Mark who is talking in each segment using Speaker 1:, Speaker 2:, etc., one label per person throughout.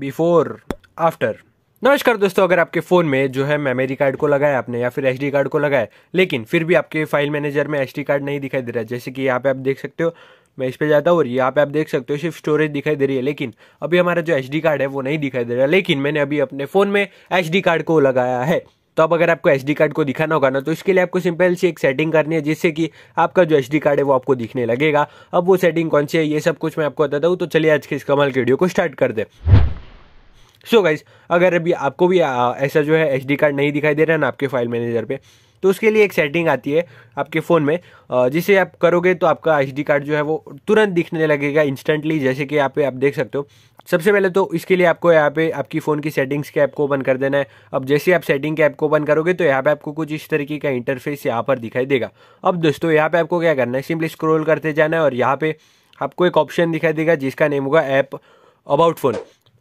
Speaker 1: before after नमस्कार दोस्तों अगर आपके फ़ोन में जो है मेमोरी कार्ड को लगाया आपने या फिर एच कार्ड को लगाया लेकिन फिर भी आपके फाइल मैनेजर में एच कार्ड नहीं दिखाई दे रहा है जैसे कि यहाँ पे आप देख सकते हो मैं इस पर जाता हूँ और यहाँ पे आप देख सकते हो सिर्फ स्टोरेज दिखाई दे रही है लेकिन अभी हमारा जो एच कार्ड है वो नहीं दिखाई दे रहा लेकिन मैंने अभी अपने फ़ोन में एच कार्ड को लगाया है तो अब अगर आपको एच कार्ड को दिखाना होगा ना तो इसके लिए आपको सिंपल सी एक सेटिंग करनी है जिससे कि आपका जो एच कार्ड है वो आपको दिखने लगेगा अब वो सेटिंग कौन सी है ये सब कुछ मैं आपको बताता हूँ तो चलिए आज के इस कमल की वीडियो को स्टार्ट कर दे सो so गाइज अगर अभी आपको भी ऐसा जो है एच कार्ड नहीं दिखाई दे रहा है ना आपके फाइल मैनेजर पर तो उसके लिए एक सेटिंग आती है आपके फ़ोन में जिसे आप करोगे तो आपका एच कार्ड जो है वो तुरंत दिखने लगेगा इंस्टेंटली जैसे कि यहाँ पे आप देख सकते हो सबसे पहले तो इसके लिए आपको यहाँ पे आपकी फ़ोन की सेटिंग्स के ऐप को ओपन कर देना है अब जैसे आप सेटिंग के ऐप को ओपन करोगे तो यहाँ पे आपको कुछ इस तरीके का इंटरफेस यहाँ पर दिखाई देगा अब दोस्तों यहाँ पे आपको क्या करना है सिंपली स्क्रोल करते जाना है और यहाँ पे आपको एक ऑप्शन दिखाई देगा जिसका नेम होगा ऐप अबाउट फ़ोन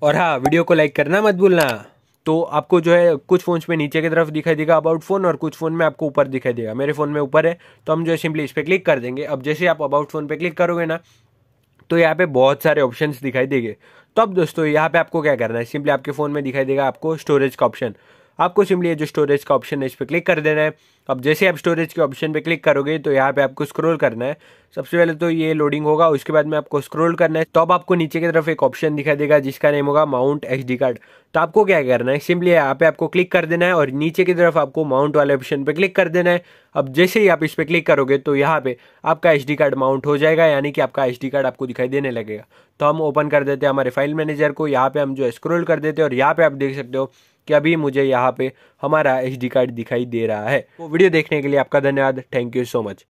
Speaker 1: और हाँ वीडियो को लाइक करना मत भूलना तो आपको जो है कुछ फ़ोन्स में नीचे की तरफ दिखाई देगा अबाउट फ़ोन और कुछ फ़ोन में आपको ऊपर दिखाई देगा मेरे फ़ोन में ऊपर है तो हम जो है सिंपली इस पर क्लिक कर देंगे अब जैसे आप अबाउट फ़ोन पे क्लिक करोगे ना तो यहाँ पे बहुत सारे ऑप्शंस दिखाई देंगे तो अब दोस्तों यहाँ पे आपको क्या करना है सिंपली आपके फ़ोन में दिखाई देगा आपको स्टोरेज का ऑप्शन आपको सिंपली जो स्टोरेज का ऑप्शन है इस पर क्लिक कर देना है अब जैसे आप स्टोरेज के ऑप्शन पे क्लिक करोगे तो यहाँ पे आपको स्क्रॉल करना है सबसे पहले तो ये लोडिंग होगा उसके बाद में आपको स्क्रॉल करना है तो अब आपको नीचे की तरफ एक ऑप्शन दिखाई देगा जिसका नेम होगा माउंट एच कार्ड तो आपको क्या करना है सिंपली यहाँ पे आपको क्लिक कर देना है और नीचे की तरफ आपको माउंट वाले ऑप्शन पे क्लिक कर देना है अब जैसे ही आप इस पर क्लिक करोगे तो यहाँ पे आपका एच कार्ड माउंट हो जाएगा यानी कि आपका एच कार्ड आपको दिखाई देने लगेगा तो हम ओपन कर देते हैं हमारे फाइल मैनेजर को यहाँ पे हम जो स्क्रोल कर देते हैं और यहाँ पे आप देख सकते हो कि अभी मुझे यहाँ पे हमारा एच कार्ड दिखाई दे रहा है वो वीडियो देखने के लिए आपका धन्यवाद थैंक यू सो मच